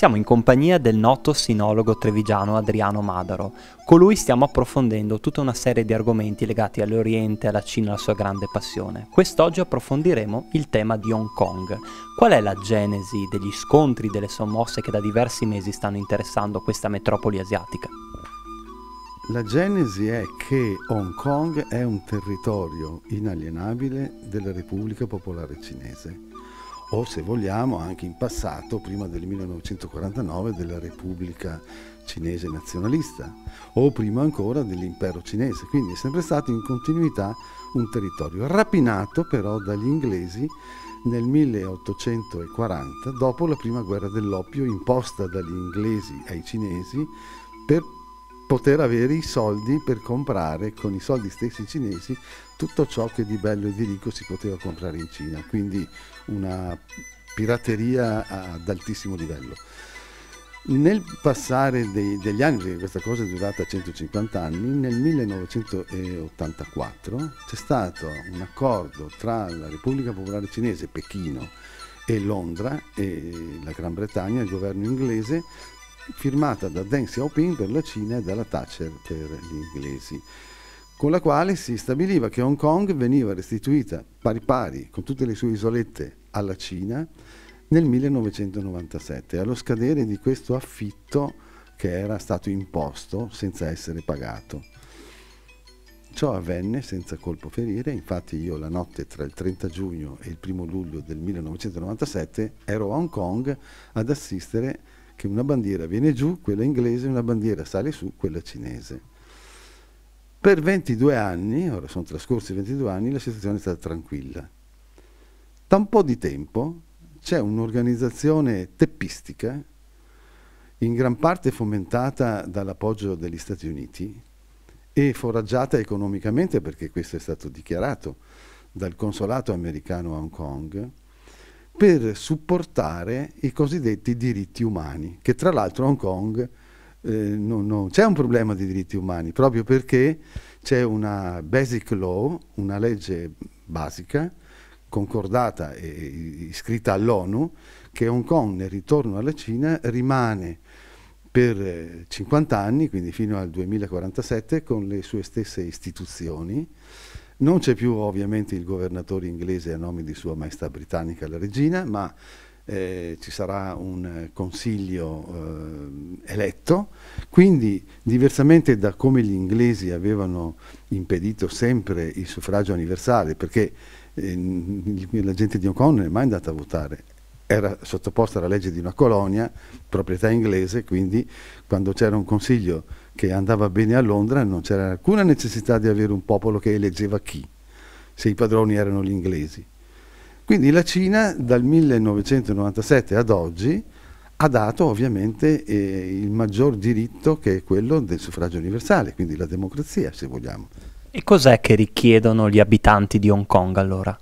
Siamo in compagnia del noto sinologo trevigiano Adriano Madaro. Con lui stiamo approfondendo tutta una serie di argomenti legati all'Oriente, alla Cina e alla sua grande passione. Quest'oggi approfondiremo il tema di Hong Kong. Qual è la genesi degli scontri, delle sommosse che da diversi mesi stanno interessando questa metropoli asiatica? La genesi è che Hong Kong è un territorio inalienabile della Repubblica Popolare Cinese o se vogliamo anche in passato, prima del 1949, della Repubblica cinese nazionalista o prima ancora dell'impero cinese, quindi è sempre stato in continuità un territorio rapinato però dagli inglesi nel 1840 dopo la prima guerra dell'oppio imposta dagli inglesi ai cinesi per poter avere i soldi per comprare con i soldi stessi cinesi tutto ciò che di bello e di ricco si poteva comprare in Cina, quindi una pirateria ad altissimo livello. Nel passare dei, degli anni, perché questa cosa è durata 150 anni, nel 1984 c'è stato un accordo tra la Repubblica Popolare Cinese, Pechino, e Londra e la Gran Bretagna, il governo inglese, firmata da Deng Xiaoping per la Cina e dalla Thatcher per gli inglesi, con la quale si stabiliva che Hong Kong veniva restituita pari pari con tutte le sue isolette alla Cina nel 1997, allo scadere di questo affitto che era stato imposto senza essere pagato. Ciò avvenne senza colpo ferire, infatti io la notte tra il 30 giugno e il 1 luglio del 1997 ero a Hong Kong ad assistere a che una bandiera viene giù, quella inglese, una bandiera sale su, quella cinese. Per 22 anni, ora sono trascorsi 22 anni, la situazione è stata tranquilla. Da un po' di tempo c'è un'organizzazione teppistica, in gran parte fomentata dall'appoggio degli Stati Uniti e foraggiata economicamente, perché questo è stato dichiarato dal consolato americano a Hong Kong, per supportare i cosiddetti diritti umani, che tra l'altro a Hong Kong eh, non, non, c'è un problema di diritti umani, proprio perché c'è una basic law, una legge basica, concordata e iscritta all'ONU, che Hong Kong nel ritorno alla Cina rimane per 50 eh, anni, quindi fino al 2047, con le sue stesse istituzioni, non c'è più ovviamente il governatore inglese a nome di Sua Maestà Britannica la Regina, ma eh, ci sarà un consiglio eh, eletto, quindi diversamente da come gli inglesi avevano impedito sempre il suffragio universale, perché eh, la gente di Hong Kong non è mai andata a votare, era sottoposta alla legge di una colonia, proprietà inglese, quindi quando c'era un consiglio che andava bene a Londra non c'era alcuna necessità di avere un popolo che eleggeva chi, se i padroni erano gli inglesi. Quindi la Cina dal 1997 ad oggi ha dato ovviamente eh, il maggior diritto che è quello del suffragio universale, quindi la democrazia se vogliamo. E cos'è che richiedono gli abitanti di Hong Kong allora?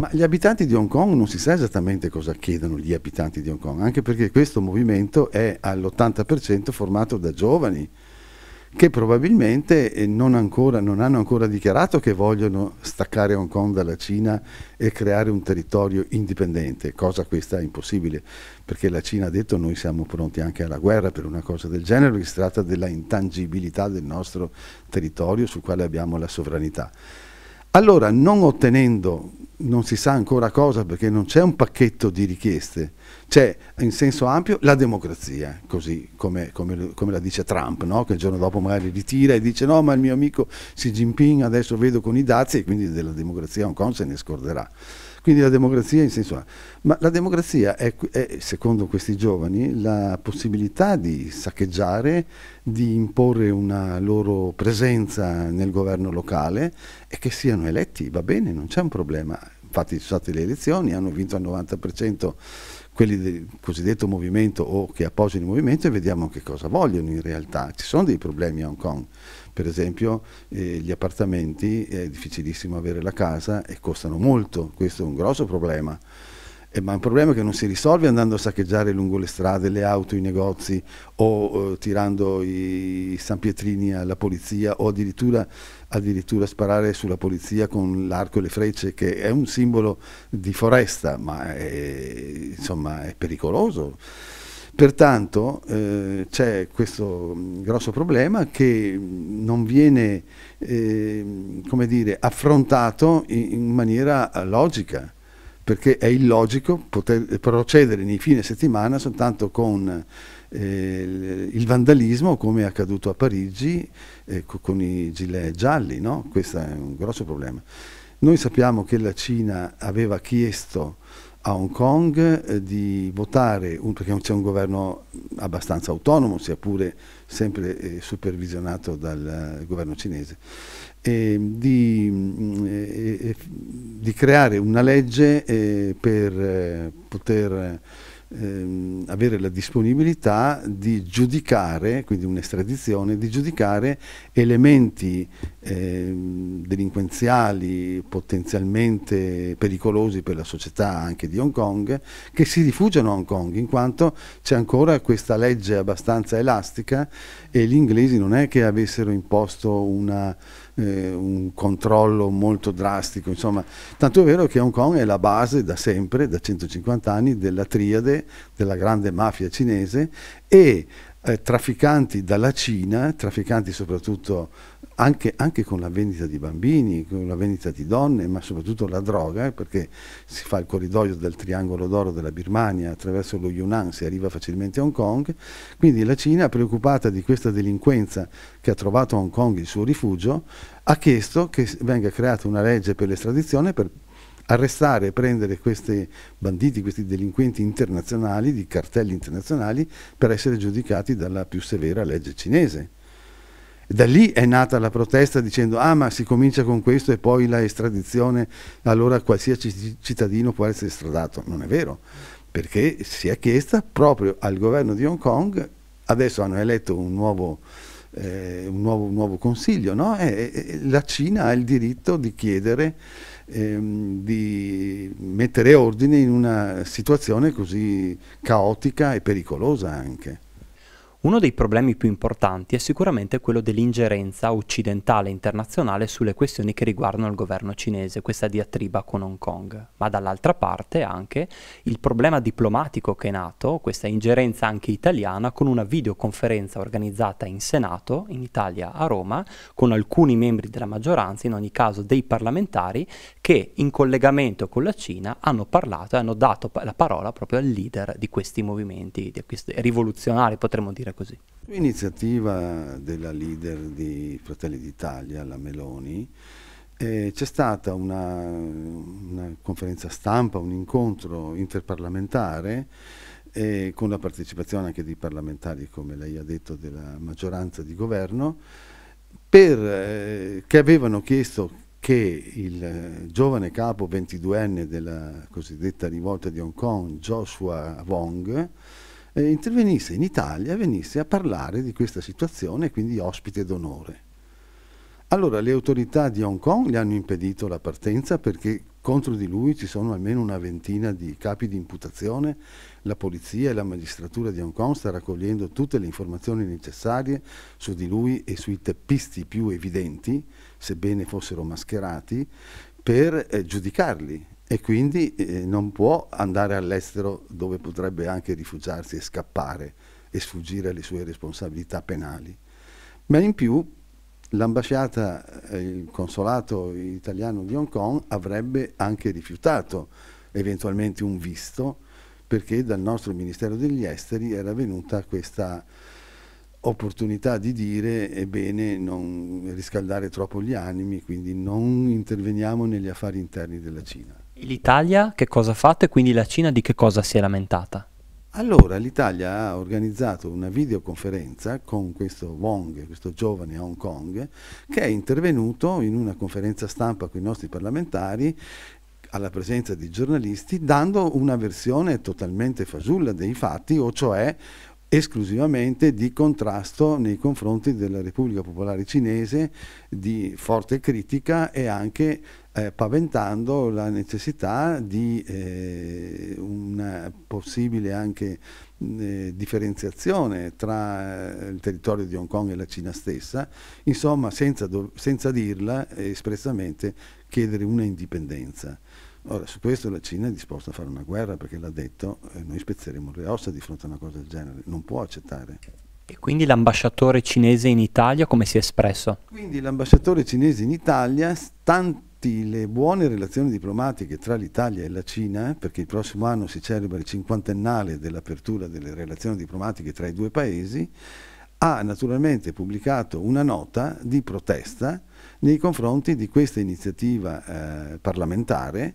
Ma gli abitanti di Hong Kong non si sa esattamente cosa chiedono gli abitanti di Hong Kong, anche perché questo movimento è all'80% formato da giovani, che probabilmente eh, non, ancora, non, hanno ancora dichiarato che vogliono staccare Hong Kong dalla Cina e creare un territorio indipendente, cosa questa impossibile, perché la Cina ha detto noi siamo pronti anche alla guerra per una cosa del genere, perché si tratta della intangibilità del nostro territorio sul quale abbiamo la sovranità. Allora, non ottenendo non si sa ancora cosa perché non c'è un pacchetto di richieste, c'è in senso ampio la democrazia, così come, come, come la dice Trump, no? che il giorno dopo magari ritira e dice no ma il mio amico Xi Jinping adesso vedo con i dazi e quindi della democrazia Hong Kong se ne scorderà. Quindi la democrazia in senso Ma la democrazia è, è, secondo questi giovani, la possibilità di saccheggiare, di imporre una loro presenza nel governo locale e che siano eletti, va bene, non c'è un problema. Infatti ci sono state le elezioni, hanno vinto al 90% quelli del cosiddetto movimento o che appoggiano il movimento e vediamo che cosa vogliono in realtà. Ci sono dei problemi a Hong Kong, per esempio eh, gli appartamenti, è difficilissimo avere la casa e costano molto, questo è un grosso problema. Eh, ma è un problema che non si risolve andando a saccheggiare lungo le strade, le auto, i negozi o eh, tirando i San Pietrini alla polizia o addirittura addirittura sparare sulla polizia con l'arco e le frecce, che è un simbolo di foresta, ma è, insomma, è pericoloso. Pertanto eh, c'è questo mm, grosso problema che mm, non viene eh, dire, affrontato in, in, maniera eh, logica, perché è illogico poter procedere nei fine settimana soltanto con eh, il vandalismo come è accaduto a Parigi eh, con i gilet gialli, no? questo è un grosso problema. Noi sappiamo che la Cina aveva chiesto a Hong Kong eh, di votare, un, perché c'è un governo abbastanza autonomo, sia pure sempre eh, supervisionato dal eh, governo cinese, di, mh, mm, eh, eh, di, creare una legge per poter ehm, avere la disponibilità di giudicare, quindi un'estradizione, di giudicare elementi ehm, delinquenziali potenzialmente pericolosi per la società anche di Hong Kong che si rifugiano a Hong Kong in quanto c'è ancora questa legge abbastanza elastica e gli inglesi non è che avessero imposto una eh, un controllo molto drastico, insomma, tanto è vero che Hong Kong è la base da sempre, da 150 anni, della triade della grande mafia cinese e eh, trafficanti dalla Cina, trafficanti soprattutto anche, anche, con la vendita di bambini, con la vendita di donne, ma soprattutto la droga, eh, perché si fa il corridoio del triangolo d'oro della Birmania attraverso lo Yunnan, si arriva facilmente a Hong Kong, quindi la Cina preoccupata di questa delinquenza che ha trovato a Hong Kong il suo rifugio, ha chiesto che venga creata una legge per l'estradizione per arrestare e prendere questi banditi, questi delinquenti internazionali, di cartelli internazionali, per essere giudicati dalla più severa legge cinese. Da lì è nata la protesta dicendo ah ma si comincia con questo e poi la estradizione, allora qualsiasi cittadino può essere estradato. Non è vero, perché si è chiesta proprio al governo di Hong Kong, adesso hanno eletto un nuovo, eh, un nuovo, un nuovo consiglio, no? e, e, la Cina ha il diritto di chiedere ehm, di mettere ordine in una situazione così caotica e pericolosa anche. Uno dei problemi più importanti è sicuramente quello dell'ingerenza occidentale internazionale sulle questioni che riguardano il governo cinese, questa diatriba con Hong Kong, ma dall'altra parte anche il problema diplomatico che è nato, questa ingerenza anche italiana, con una videoconferenza organizzata in Senato, in Italia a Roma, con alcuni membri della maggioranza, in ogni caso dei parlamentari, che in collegamento con la Cina hanno parlato e hanno dato la parola proprio al leader di questi movimenti, di questi rivoluzionari potremmo dire così. L'iniziativa della leader di Fratelli d'Italia, la Meloni, eh, c'è stata una, una, conferenza stampa, un incontro interparlamentare eh, con la partecipazione anche di parlamentari, come lei ha detto, della maggioranza di governo, per, eh, che avevano chiesto che il giovane capo 22enne della cosiddetta rivolta di Hong Kong, Joshua Wong, eh, intervenisse in Italia, e venisse a parlare di questa situazione, quindi ospite d'onore. Allora le autorità di Hong Kong gli hanno impedito la partenza perché contro di lui ci sono almeno una ventina di capi di imputazione, la polizia e la magistratura di Hong Kong sta raccogliendo tutte le informazioni necessarie su di lui e sui teppisti più evidenti, sebbene fossero mascherati, per eh, giudicarli e quindi eh, non può andare all'estero dove potrebbe anche rifugiarsi e scappare e sfuggire alle sue responsabilità penali. Ma in più l'ambasciata, eh, il consolato italiano di Hong Kong avrebbe anche rifiutato eventualmente un visto perché dal nostro Ministero degli Esteri era venuta questa opportunità di dire ebbene non riscaldare troppo gli animi, quindi non interveniamo negli affari interni della Cina. L'Italia che cosa ha fatto e quindi la Cina di che cosa si è lamentata? Allora, l'Italia ha organizzato una videoconferenza con questo Wong, questo giovane a Hong Kong, che è intervenuto in una conferenza stampa con i nostri parlamentari alla presenza di giornalisti dando una versione totalmente fasulla dei fatti, o cioè esclusivamente di contrasto nei confronti della Repubblica Popolare Cinese, di forte critica e anche eh, paventando la necessità di eh, una possibile anche eh, differenziazione tra eh, il territorio di Hong Kong e la Cina stessa, insomma senza, senza dirla eh, espressamente chiedere una indipendenza. Ora, su questo la Cina è disposta a fare una guerra perché l'ha detto, eh, noi spezzeremo le ossa di fronte a una cosa del genere, non può accettare. E quindi l'ambasciatore cinese in Italia come si è espresso? Quindi l'ambasciatore cinese in Italia, stanti le buone relazioni diplomatiche tra l'Italia e la Cina, perché il prossimo anno si celebra il cinquantennale dell'apertura delle relazioni diplomatiche tra i due paesi, ha naturalmente pubblicato una nota di protesta nei confronti di questa iniziativa eh, parlamentare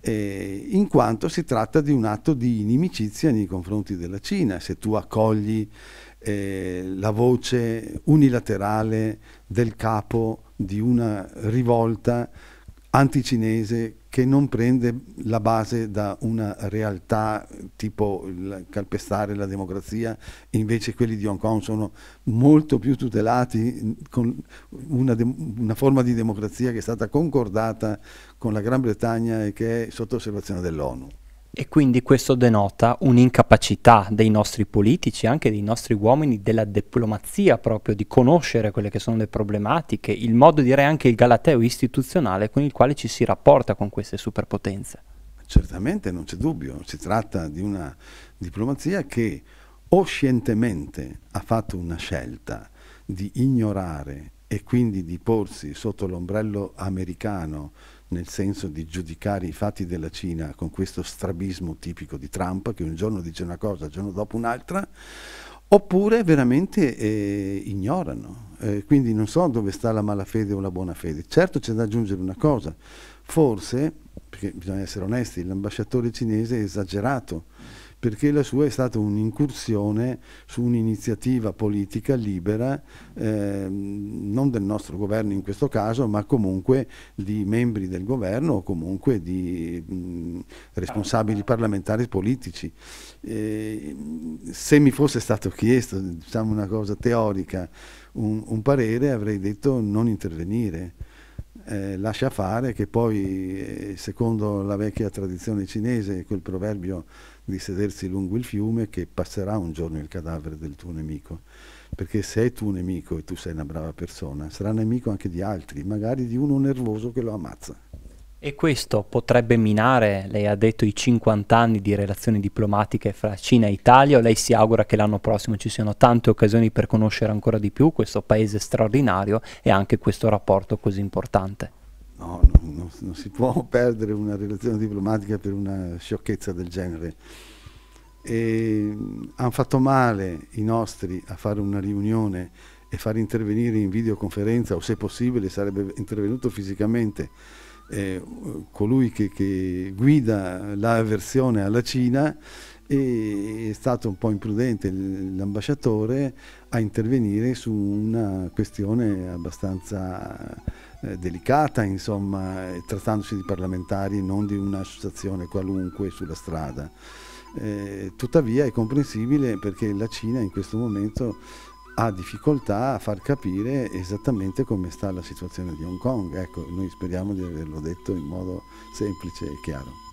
eh, in quanto si tratta di un atto di inimicizia nei confronti della Cina. Se tu accogli eh, la voce unilaterale del capo di una rivolta anticinese che non prende la base da una realtà tipo calpestare la democrazia, invece quelli di Hong Kong sono molto più tutelati con una, una forma di democrazia che è stata concordata con la Gran Bretagna e che è sotto osservazione dell'ONU. E quindi questo denota un'incapacità dei nostri politici, anche dei nostri uomini, della diplomazia proprio, di conoscere quelle che sono le problematiche, il modo direi anche il galateo istituzionale con il quale ci si rapporta con queste superpotenze. Certamente non c'è dubbio, si tratta di una diplomazia che o scientemente ha fatto una scelta di ignorare e quindi di porsi sotto l'ombrello americano nel senso di giudicare i fatti della Cina con questo strabismo tipico di Trump, che un giorno dice una cosa, il giorno dopo un'altra, oppure veramente eh, ignorano. Eh, quindi non so dove sta la malafede o la buona fede. Certo c'è da aggiungere una cosa, forse, perché bisogna essere onesti, l'ambasciatore cinese è esagerato perché la sua è stata un'incursione su un'iniziativa politica libera, eh, non del nostro governo in questo caso, ma comunque di membri del governo o comunque di mh, responsabili parlamentari politici. Eh, se mi fosse stato chiesto, diciamo una cosa teorica, un, un parere, avrei detto non intervenire. Eh, lascia fare che poi, eh, secondo la vecchia tradizione cinese, quel proverbio di sedersi lungo il fiume che passerà un giorno il cadavere del tuo nemico. Perché se è tuo nemico e tu sei una brava persona, sarà nemico anche di altri, magari di uno nervoso che lo ammazza. E questo potrebbe minare, lei ha detto, i 50 anni di relazioni diplomatiche fra Cina e Italia. Lei si augura che l'anno prossimo ci siano tante occasioni per conoscere ancora di più questo paese straordinario e anche questo rapporto così importante. No, non, non, non si può perdere una relazione diplomatica per una sciocchezza del genere. E mm, hanno fatto male i nostri a fare una riunione e far intervenire in videoconferenza o se possibile sarebbe intervenuto fisicamente eh, colui che, che guida l'avversione alla Cina e è stato un po' imprudente l'ambasciatore a intervenire su una questione abbastanza eh, delicata, insomma, eh, trattandosi di parlamentari, non di un'associazione qualunque sulla strada. Eh, tuttavia è comprensibile perché la Cina in questo momento ha difficoltà a far capire esattamente come sta la situazione di Hong Kong. Ecco, noi speriamo di averlo detto in modo semplice e chiaro.